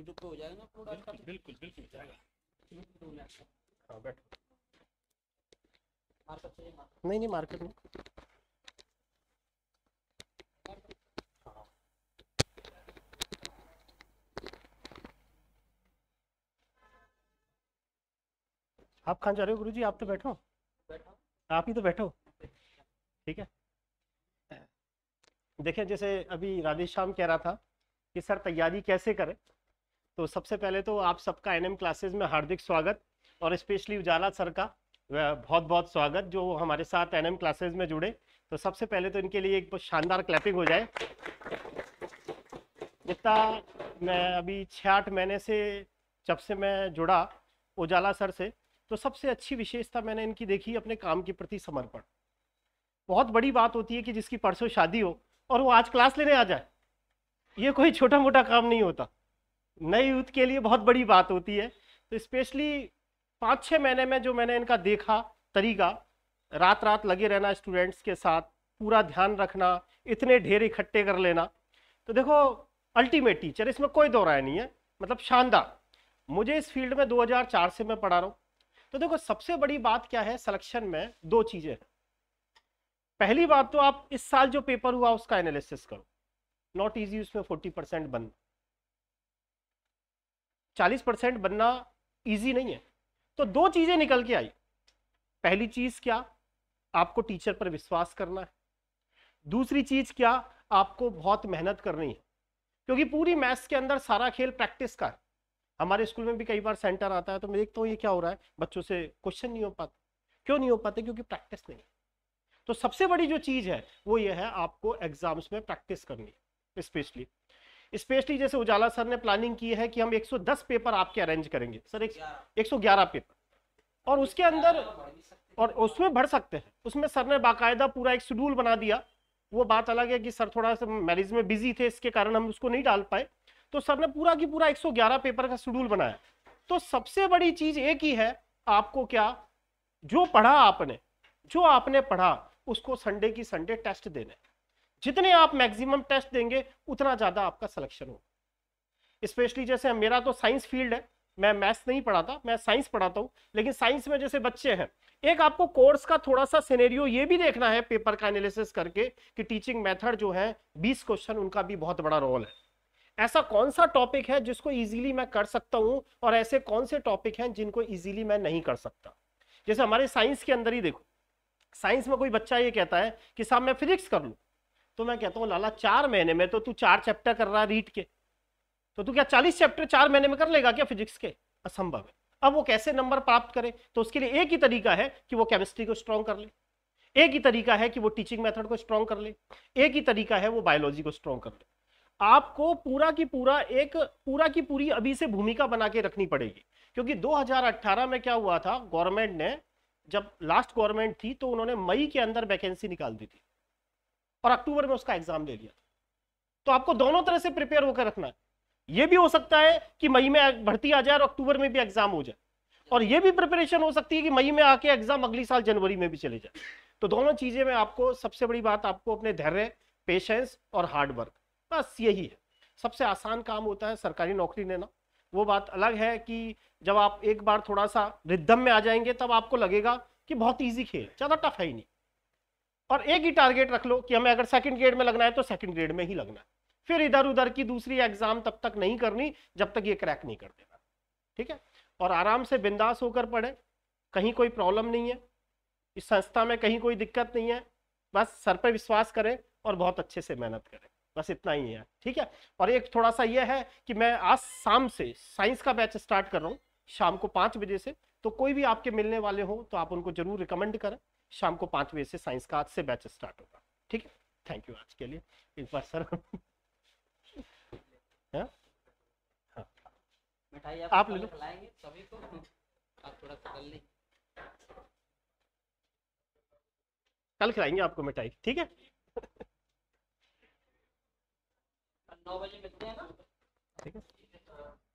YouTube पे हो जाएगा ना अपलोड आज का बिल्कुल बिल्कुल जाएगा हाँ, हाँ, बैठो मार्केट से नहीं नहीं मार्केट में आप खान जा रहे हो गुरुजी आप तो बैठो बैठो आप ही तो बैठो ठीक है हाँ। देखिए जैसे अभी राधेश्याम कह रहा था कि सर तैयारी कैसे करें तो सबसे पहले तो आप सबका एनएम क्लासेस में हार्दिक स्वागत और स्पेशली उजाला सर का बहुत बहुत स्वागत जो हमारे साथ एनएम क्लासेस में जुड़े तो सबसे पहले तो इनके लिए एक शानदार क्लैपिंग हो जाए इतना मैं अभी छः आठ महीने से जब से मैं जुड़ा उजाला सर से तो सबसे अच्छी विशेषता मैंने इनकी देखी अपने काम के प्रति समर्पण बहुत बड़ी बात होती है कि जिसकी परसों शादी हो और वो आज क्लास लेने आ जाए ये कोई छोटा मोटा काम नहीं होता नए यूथ के लिए बहुत बड़ी बात होती है तो स्पेशली पाँच छः महीने में जो मैंने इनका देखा तरीका रात रात लगे रहना स्टूडेंट्स के साथ पूरा ध्यान रखना इतने ढेर इकट्ठे कर लेना तो देखो अल्टीमेट टीचर इसमें कोई दो राय नहीं है मतलब शानदार मुझे इस फील्ड में 2004 से मैं पढ़ा रहा हूँ तो देखो सबसे बड़ी बात क्या है सिलेक्शन में दो चीज़ें हैं पहली बात तो आप इस साल जो पेपर हुआ उसका एनालिसिस करो नॉट ईजी उसमें फोर्टी परसेंट बन चालीस परसेंट बनना ईजी नहीं है तो दो चीज़ें निकल के आई पहली चीज़ क्या आपको टीचर पर विश्वास करना है दूसरी चीज़ क्या आपको बहुत मेहनत करनी है क्योंकि पूरी मैथ्स के अंदर सारा खेल प्रैक्टिस का है हमारे स्कूल में भी कई बार सेंटर आता है तो मैं देखता हूँ ये क्या हो रहा है बच्चों से क्वेश्चन नहीं हो पाते क्यों नहीं हो पाते क्योंकि प्रैक्टिस नहीं है तो सबसे बड़ी जो चीज़ है वो ये है आपको एग्जाम्स में प्रैक्टिस करनी है स्पेशली स्पेशली जैसे उजाला सर ने प्लानिंग की है कि हम 110 पेपर आपके अरेंज करेंगे सर एक, 111 पेपर और उसके अंदर तो और उसमें भर सकते हैं उसमें सर ने बाकायदा पूरा एक शेड्यूल बना दिया वो बात अलग है कि सर थोड़ा सा मैरिज में बिजी थे इसके कारण हम उसको नहीं डाल पाए तो सर ने पूरा की पूरा 111 पेपर का शेड्यूल बनाया तो सबसे बड़ी चीज एक ही है आपको क्या जो पढ़ा आपने जो आपने पढ़ा उसको संडे की संडे टेस्ट देना है जितने आप मैक्सिमम टेस्ट देंगे उतना ज़्यादा आपका सिलेक्शन होगा स्पेशली जैसे मेरा तो साइंस फील्ड है मैं मैथ्स नहीं पढ़ाता मैं साइंस पढ़ाता हूँ लेकिन साइंस में जैसे बच्चे हैं एक आपको कोर्स का थोड़ा सा सिनेरियो ये भी देखना है पेपर का एनालिसिस करके कि टीचिंग मेथड जो है 20 क्वेश्चन उनका भी बहुत बड़ा रोल है ऐसा कौन सा टॉपिक है जिसको इजीली मैं कर सकता हूँ और ऐसे कौन से टॉपिक हैं जिनको ईजिली मैं नहीं कर सकता जैसे हमारे साइंस के अंदर ही देखो साइंस में कोई बच्चा ये कहता है कि साहब मैं फिजिक्स कर लूँ तो मैं कहता हूँ लाला चार महीने में तो तू चार चैप्टर कर रहा है रीट के तो तू क्या चालीस चैप्टर चार महीने में कर लेगा क्या फिजिक्स के असंभव है अब वो कैसे नंबर प्राप्त करे तो उसके लिए एक ही तरीका है कि वो केमिस्ट्री को स्ट्रॉन्ग कर ले एक ही तरीका है कि वो टीचिंग मेथड को स्ट्रॉन्ग कर ले एक ही तरीका है वो बायोलॉजी को स्ट्रॉन्ग कर ले आपको पूरा की पूरा एक पूरा की पूरी अभी से भूमिका बना के रखनी पड़ेगी क्योंकि 2018 में क्या हुआ था गवर्नमेंट ने जब लास्ट गवर्नमेंट थी तो उन्होंने मई के अंदर वैकेंसी निकाल दी थी और अक्टूबर में उसका एग्जाम दे दिया तो आपको दोनों तरह से प्रिपेयर होकर रखना है यह भी हो सकता है कि मई में भर्ती आ जाए और अक्टूबर में भी एग्जाम हो जाए और यह भी प्रिपरेशन हो सकती है कि मई में आके एग्जाम अगली साल जनवरी में भी चले जाए तो दोनों चीजें में आपको सबसे बड़ी बात आपको अपने धैर्य पेशेंस और हार्डवर्क बस यही है सबसे आसान काम होता है सरकारी नौकरी लेना वो बात अलग है कि जब आप एक बार थोड़ा सा रिद्धम में आ जाएंगे तब आपको लगेगा कि बहुत ईजी खेल ज़्यादा टफ है ही नहीं और एक ही टारगेट रख लो कि हमें अगर सेकंड ग्रेड में लगना है तो सेकंड ग्रेड में ही लगना है फिर इधर उधर की दूसरी एग्जाम तब तक नहीं करनी जब तक ये क्रैक नहीं कर देना ठीक है और आराम से बिंदास होकर पढ़े कहीं कोई प्रॉब्लम नहीं है इस संस्था में कहीं कोई दिक्कत नहीं है बस सर पर विश्वास करें और बहुत अच्छे से मेहनत करें बस इतना ही है ठीक है और एक थोड़ा सा यह है कि मैं आज शाम से साइंस का बैच स्टार्ट कर रहा हूँ शाम को पाँच बजे से तो कोई भी आपके मिलने वाले हो तो आप उनको जरूर रिकमेंड करें शाम को पाँच बजे से साइंस का आज से बैच स्टार्ट होगा ठीक है थैंक यू आज के लिए एक बार सर हाँ? हाँ। आप, आप ले लो सभी को आप थोड़ा कल खिलाएंगे आपको मिठाई ठीक है नौ बजे मिलते हैं ना ठीक है